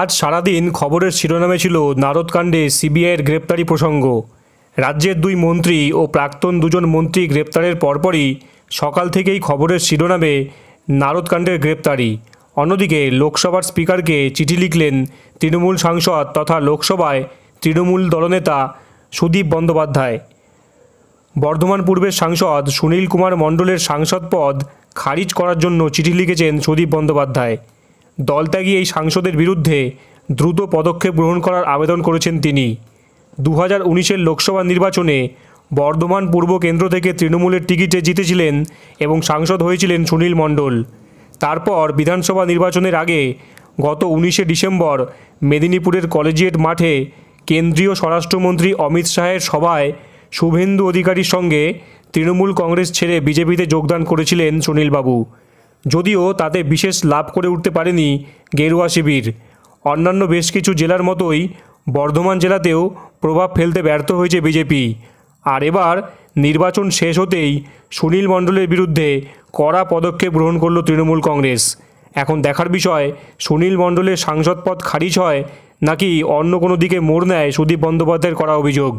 আজ সারাদিন খবরের শিরোনামে ছিল নারদকাণ্ডে সিবিআইয়ের গ্রেপ্তারি প্রসঙ্গ রাজ্যের দুই মন্ত্রী ও প্রাক্তন দুজন মন্ত্রী গ্রেপ্তারের পরপরই সকাল থেকেই খবরের শিরোনামে নারদকাণ্ডের গ্রেপ্তারি অন্যদিকে লোকসভার স্পিকারকে চিঠি লিখলেন তৃণমূল সাংসদ তথা লোকসভায় তৃণমূল দলনেতা সুদীপ বন্দ্যোপাধ্যায় বর্ধমান পূর্বের সাংসদ সুনীল কুমার মণ্ডলের সাংসদ পদ খারিজ করার জন্য চিঠি লিখেছেন সুদীপ বন্দ্যোপাধ্যায় দলত্যাগী এই সাংসদের বিরুদ্ধে দ্রুত পদক্ষেপ গ্রহণ করার আবেদন করেছেন তিনি দু হাজার উনিশের লোকসভা নির্বাচনে বর্ধমান পূর্ব কেন্দ্র থেকে তৃণমূলের টিকিটে জিতেছিলেন এবং সাংসদ হয়েছিলেন সুনীল মণ্ডল তারপর বিধানসভা নির্বাচনের আগে গত উনিশে ডিসেম্বর মেদিনীপুরের কলেজিয়েট মাঠে কেন্দ্রীয় স্বরাষ্ট্রমন্ত্রী অমিত শাহের সভায় শুভেন্দু অধিকারীর সঙ্গে তৃণমূল কংগ্রেস ছেড়ে বিজেপিতে যোগদান করেছিলেন সুনীলবাবু যদিও তাতে বিশেষ লাভ করে উঠতে পারেনি গেরুয়া শিবির অন্যান্য বেশ কিছু জেলার মতোই বর্ধমান জেলাতেও প্রভাব ফেলতে ব্যর্থ হয়েছে বিজেপি আর এবার নির্বাচন শেষ হতেই সুনীল মণ্ডলের বিরুদ্ধে কড়া পদক্ষেপ গ্রহণ করল তৃণমূল কংগ্রেস এখন দেখার বিষয় সুনীল মণ্ডলের সাংসদ পদ খারিজ হয় নাকি অন্য কোনো দিকে মোড় নেয় সুদীপ বন্দ্যোপাধ্যায়ের করা অভিযোগ